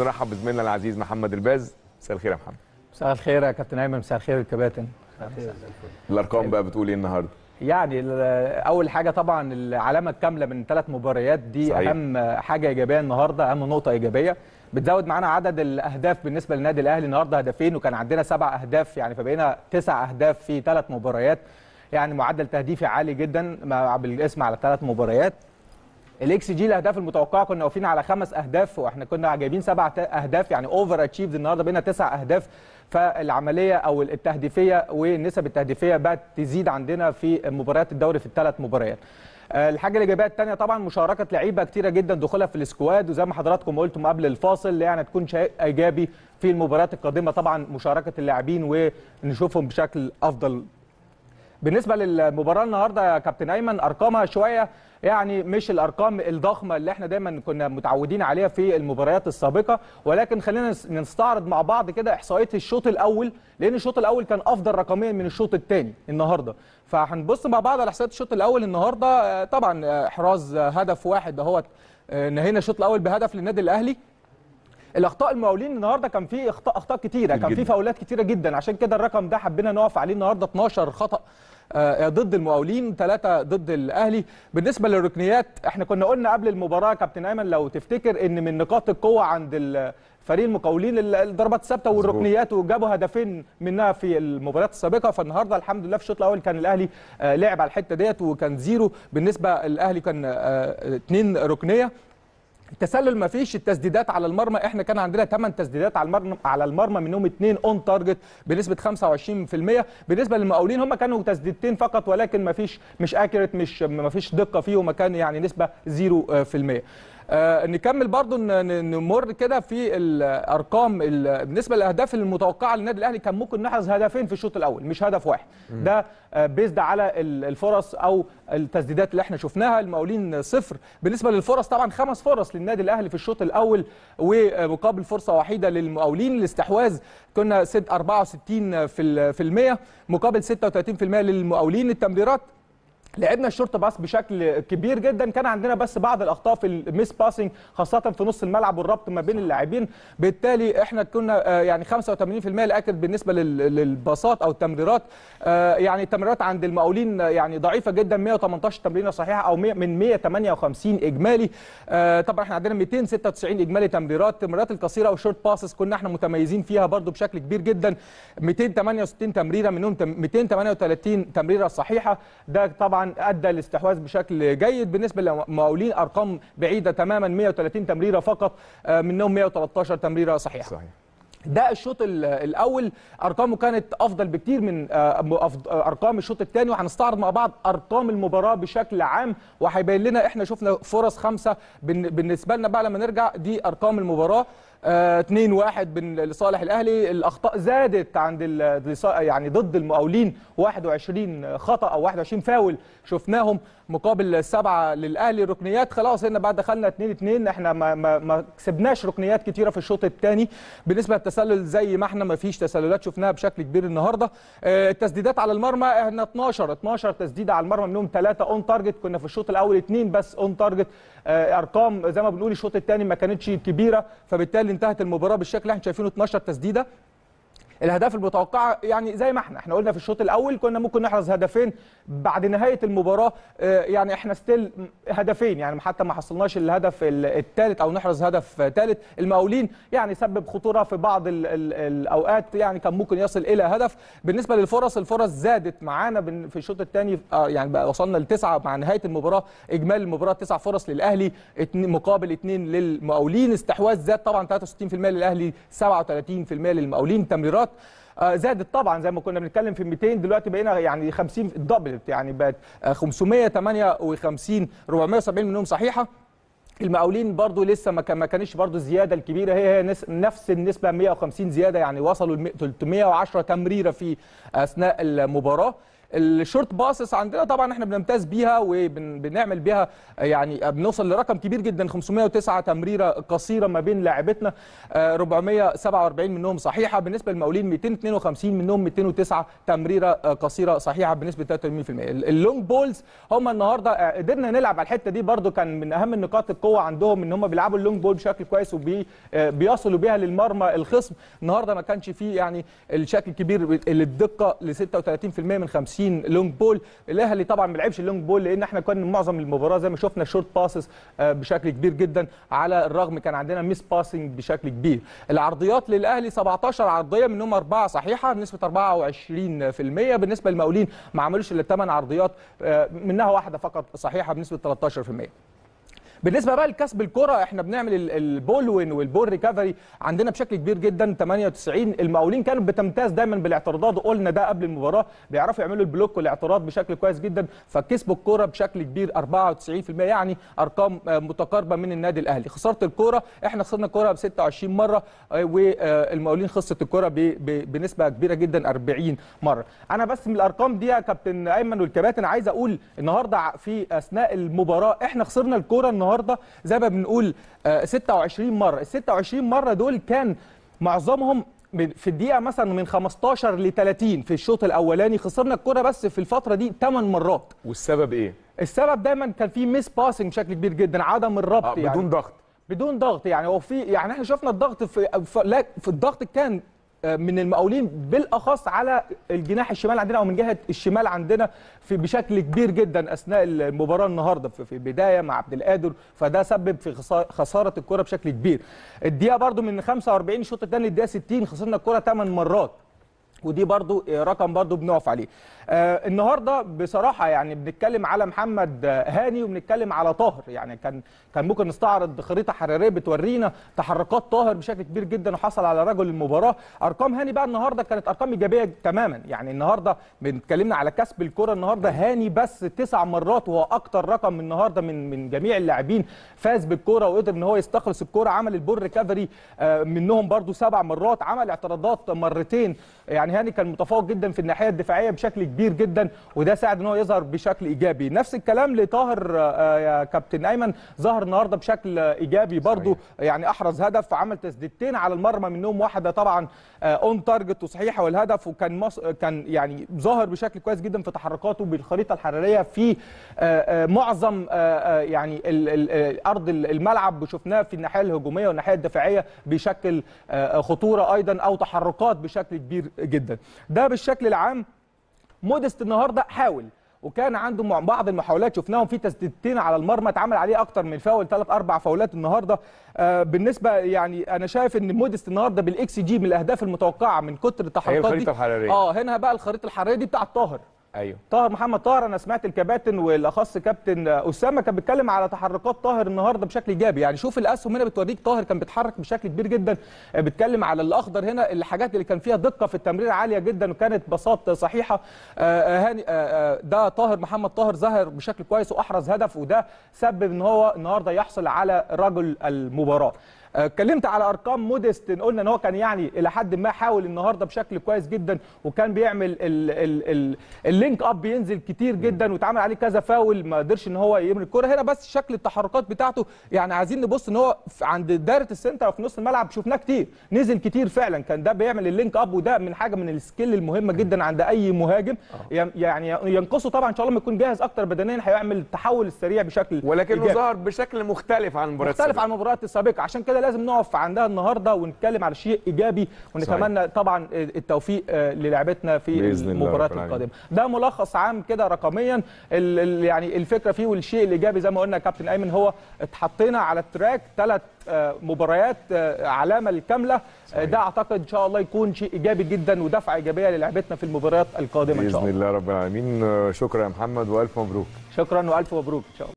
نرحب بزميلنا العزيز محمد الباز مساء الخير يا محمد مساء الخير يا كابتن ايمن مساء الخير الكباتن الارقام بقى بتقول ايه النهارده يعني اول حاجه طبعا العلامه الكامله من ثلاث مباريات دي صحيح. اهم حاجه ايجابيه النهارده اهم نقطه ايجابيه بتزود معانا عدد الاهداف بالنسبه للنادي الاهلي النهارده هدفين وكان عندنا سبع اهداف يعني فبقينا تسع اهداف في ثلاث مباريات يعني معدل تهديفي عالي جدا مع بالاسم على ثلاث مباريات الاكس جي الاهداف المتوقعه كنا واقفين على خمس اهداف واحنا كنا جايبين سبع اهداف يعني اوفر اتشيفد النهارده بينا تسع اهداف فالعمليه او التهديفيه والنسب التهديفيه بقت تزيد عندنا في مباريات الدوري في الثلاث مباريات. آه، الحاجه الايجابيه الثانيه طبعا مشاركه لعيبه كتيره جدا دخولها في السكواد وزي ما حضراتكم قلتم قبل الفاصل يعني تكون شيء ايجابي في المباريات القادمه طبعا مشاركه اللاعبين ونشوفهم بشكل افضل بالنسبه للمباراه النهارده يا كابتن ايمن ارقامها شويه يعني مش الارقام الضخمه اللي احنا دايما كنا متعودين عليها في المباريات السابقه ولكن خلينا نستعرض مع بعض كده احصائيه الشوط الاول لان الشوط الاول كان افضل رقميا من الشوط الثاني النهارده فهنبص مع بعض على احصائيه الشوط الاول النهارده آه، طبعا آه، احراز آه، هدف واحد اهوت نهينا الشوط الاول بهدف للنادي الاهلي الاخطاء المقاولين النهارده كان في اخطاء اخطاء كتيره كان في فاولات كتيره جدا عشان كده الرقم ده حبينا نقف عليه النهارده 12 خطا آه، ضد المقاولين ثلاثة ضد الاهلي بالنسبه للركنيات احنا كنا قلنا قبل المباراه كابتن ايمن لو تفتكر ان من نقاط القوه عند فريق المقاولين الضربات الثابته والركنيات وجابوا هدفين منها في المباريات السابقه فالنهارده الحمد لله في الشوط الاول كان الاهلي آه، لعب على الحته ديت وكان زيرو بالنسبه الاهلي كان اثنين آه، ركنيه التسلل ما فيش التسديدات على المرمى احنا كان عندنا 8 تسديدات على المرمى على المرمى منهم 2 اون تارجت بنسبه 25% بالنسبه للمقاولين هم كانوا تسديدتين فقط ولكن ما فيش مش اكيوريت مش ما فيش دقه فيهم كان يعني نسبه 0% آه نكمل برضو نمر كده في الارقام بالنسبه للاهداف المتوقعه للنادي الاهلي كان ممكن نحرز هدفين في الشوط الاول مش هدف واحد مم. ده آه بيزد على الفرص او التسديدات اللي احنا شفناها المقاولين صفر بالنسبه للفرص طبعا خمس فرص للنادي الاهلي في الشوط الاول ومقابل فرصه وحيده للمقاولين الاستحواذ كنا 64% في المية مقابل 36% للمقاولين التمريرات لعبنا الشورت باس بشكل كبير جدا كان عندنا بس بعض الاخطاء في الميس باسنج خاصه في نص الملعب والربط ما بين اللاعبين بالتالي احنا كنا آه، يعني 85% لاكد بالنسبه للباصات او التمريرات آه، يعني التمريرات عند المقاولين آه، يعني ضعيفه جدا 118 تمريره صحيحه او من 158 اجمالي طبعا احنا عندنا 296 اجمالي تمريرات التمريرات القصيره والشورت باسز كنا احنا متميزين فيها برده بشكل كبير جدا 268 تمريره منهم 238 تمريره صحيحه ده طبعا ادى الاستحواذ بشكل جيد بالنسبه للمقاولين ارقام بعيده تماما 130 تمريره فقط آه، منهم 113 تمريره صحيحه صحيح. ده الشوط الاول ارقامه كانت افضل بكتير من آه، آه، ارقام الشوط الثاني وهنستعرض مع بعض ارقام المباراه بشكل عام وهيبين لنا احنا شفنا فرص خمسه بالنسبه لنا بقى لما نرجع دي ارقام المباراه 2-1 لصالح الاهلي الاخطاء زادت عند يعني ضد المقاولين 21 خطا او 21 فاول شفناهم مقابل سبعه للاهلي ركنيات خلاص هنا بعد دخلنا 2 2 احنا ما, ما, ما كسبناش ركنيات كتيره في الشوط الثاني بالنسبه للتسلل زي ما احنا ما فيش تسللات شفناها بشكل كبير النهارده آه، التسديدات على المرمى احنا 12 12 تسديده على المرمى منهم ثلاثه اون تارجت كنا في الشوط الاول اثنين بس اون تارجت آه، ارقام زي ما بنقول الشوط الثاني ما كانتش كبيره فبالتالي انتهت المباراه بالشكل اللي احنا شايفينه 12 تسديده الاهداف المتوقعه يعني زي ما احنا احنا قلنا في الشوط الاول كنا ممكن نحرز هدفين بعد نهايه المباراه آه، يعني احنا ستيل هدفين يعني حتى ما حصلناش الهدف الثالث او نحرز هدف ثالث المقاولين يعني سبب خطوره في بعض الـ الـ الاوقات يعني كان ممكن يصل الى هدف بالنسبه للفرص الفرص زادت معانا في الشوط الثاني آه، يعني بقى وصلنا لتسعه مع نهايه المباراه اجمالي المباراه تسع فرص للاهلي مقابل اثنين للمقاولين استحواذ زاد طبعا 63% للاهلي 37% للمقاولين تمريرات الاشتراك آه، زادت طبعا زي ما كنا بنتكلم في 200 دلوقتي بقينا يعني 50 دبلت يعني بقت 558 آه، 470 منهم صحيحه المقاولين برضو لسه ما ما كانش برضو الزياده الكبيره هي هي نفس النسبه 150 زياده يعني وصلوا 310 تمريره في اثناء المباراه الشورت باسس عندنا طبعا احنا بنمتاز بيها وبنعمل بيها يعني بنوصل لرقم كبير جدا 509 تمريره قصيره ما بين لاعبتنا 447 آه، منهم صحيحه بالنسبه للمقاولين 252 منهم 209 تمريره آه، قصيره صحيحه بنسبه 83% اللونج بولز هم النهارده آه، قدرنا نلعب على الحته دي برده كان من اهم النقاط القوه عندهم ان هم بيلعبوا اللونج بول بشكل كويس وبيصلوا بيها للمرمى الخصم النهارده ما كانش فيه يعني الشكل الكبير للدقه ل 36% من 50 50 لونج بول الاهلي طبعا ما لعبش اللونج بول لان احنا كان معظم المباراه زي ما شفنا شورت باسز آه، بشكل كبير جدا على الرغم كان عندنا ميس باسنج بشكل كبير العرضيات للاهلي 17 عرضيه منهم اربعه صحيحه بنسبه 24% بالنسبه للمقاولين ما عملوش الا 8 عرضيات آه، منها واحده فقط صحيحه بنسبه 13% بالنسبه بقى لكسب الكره احنا بنعمل البول وين والبول ريكفري عندنا بشكل كبير جدا 98 المقاولين كانت بتمتاز دايما بالاعتراضات قلنا ده قبل المباراه بيعرفوا يعملوا البلوك والاعتراض بشكل كويس جدا فكسبوا الكره بشكل كبير 94% يعني ارقام آه، متقاربه من النادي الاهلي خساره الكره احنا خسرنا الكره ب 26 مره آه، والمقاولين خسرت الكره بنسبه كبيره جدا 40 مره انا بس من الارقام دي يا كابتن ايمن والكباتن عايز اقول النهارده في اثناء المباراه احنا خسرنا الكره النهارده النهارده زي ما بنقول 26 آه، مره ال 26 مره دول كان معظمهم في الدقيقه مثلا من 15 ل 30 في الشوط الاولاني خسرنا الكره بس في الفتره دي 8 مرات والسبب ايه السبب دايما كان في ميس باسنج بشكل كبير جدا عدم الربط آه بدون يعني بدون ضغط بدون ضغط يعني هو في يعني احنا شفنا الضغط في, في, في الضغط كان من المقاولين بالاخص على الجناح الشمال عندنا او من جهه الشمال عندنا في بشكل كبير جدا اثناء المباراه النهارده في بدايه مع عبد القادر فده سبب في خساره الكره بشكل كبير الدقيقه برده من 45 الشوط الثاني الدقيقه 60 خسرنا الكره 8 مرات ودي برضو رقم برضو بنقف عليه آه النهارده بصراحه يعني بنتكلم على محمد هاني وبنتكلم على طاهر يعني كان كان ممكن نستعرض خريطه حراريه بتورينا تحركات طاهر بشكل كبير جدا وحصل على رجل المباراه ارقام هاني بقى النهارده كانت ارقام ايجابيه تماما يعني النهارده بنتكلمنا على كسب الكره النهارده هاني بس تسع مرات وهو اكتر رقم النهارده من من جميع اللاعبين فاز بالكره وقدر ان هو يستخلص الكره عمل البور ريكفري آه منهم برضو سبع مرات عمل اعتراضات مرتين يعني يعني هاني كان متفوق جدا في الناحيه الدفاعيه بشكل كبير جدا وده ساعد ان هو يظهر بشكل ايجابي نفس الكلام لطاهر آه، يا كابتن ايمن ظهر النهارده بشكل ايجابي برضو يعني احرز هدف عمل تسديدتين على المرمى منهم واحده طبعا اون آه، تارجت وصحيحه والهدف وكان كان يعني ظاهر بشكل كويس جدا في تحركاته بالخريطه الحراريه في آه، معظم يعني ارض الملعب وشفناه في الناحيه الهجوميه والناحيه الدفاعيه بيشكل خطوره ايضا او تحركات بشكل كبير جدا جدا ده بالشكل العام مودست النهارده حاول وكان عنده بعض المحاولات شفناهم في تسديدتين على المرمى اتعمل عليه اكتر من فاول ثلاث اربع فاولات النهارده آه، بالنسبه يعني انا شايف ان مودست النهارده بالاكس جي من الاهداف المتوقعه من كتر التحركات دي الحرارية. اه هنا بقى الخريطه الحراريه دي بتاعت طاهر ايوه طاهر محمد طاهر انا سمعت الكباتن والاخص كابتن اسامه كان بيتكلم على تحركات طاهر النهارده بشكل ايجابي يعني شوف الاسهم هنا بتوريك طاهر كان بيتحرك بشكل كبير جدا بيتكلم على الاخضر هنا الحاجات اللي كان فيها دقه في التمرير عاليه جدا وكانت بساط صحيحه آه، آه، هاني آه، ده طاهر محمد طاهر ظهر بشكل كويس واحرز هدف وده سبب ان هو النهارده يحصل على رجل المباراه آه، اتكلمت على ارقام موديستن قلنا ان هو كان يعني الى حد ما حاول النهارده بشكل كويس جدا وكان بيعمل الـ الـ الـ اللينك اب بينزل كتير جدا واتعمل عليه كذا فاول ما قدرش ان هو يمر الكره هنا بس شكل التحركات بتاعته يعني عايزين نبص ان هو عند دايره السنتر وفي في نص الملعب شفناه كتير نزل كتير فعلا كان ده بيعمل اللينك اب وده من حاجه من السكيل المهمه جدا عند اي مهاجم آه. يعني ينقصه طبعا ان شاء الله لما يكون جاهز اكتر بدنيا هيعمل التحول السريع بشكل ولكنه ظهر بشكل مختلف عن المباريات مختلف عن المباريات السابقه عشان كده حاجه لازم نقف عندها النهارده ونتكلم على شيء ايجابي ونتمنى صحيح. طبعا التوفيق آه، للاعبتنا في المباريات القادمه ده ملخص عام كده رقميا يعني الفكره فيه والشيء الايجابي زي ما قلنا كابتن ايمن هو اتحطينا على التراك ثلاث آه، مباريات آه، علامه الكامله صحيح. ده اعتقد ان شاء الله يكون شيء ايجابي جدا ودفعه ايجابيه للعبتنا في المباريات القادمه ان شاء الله باذن الله رب العالمين شكرا يا محمد والف مبروك شكرا والف مبروك ان شاء الله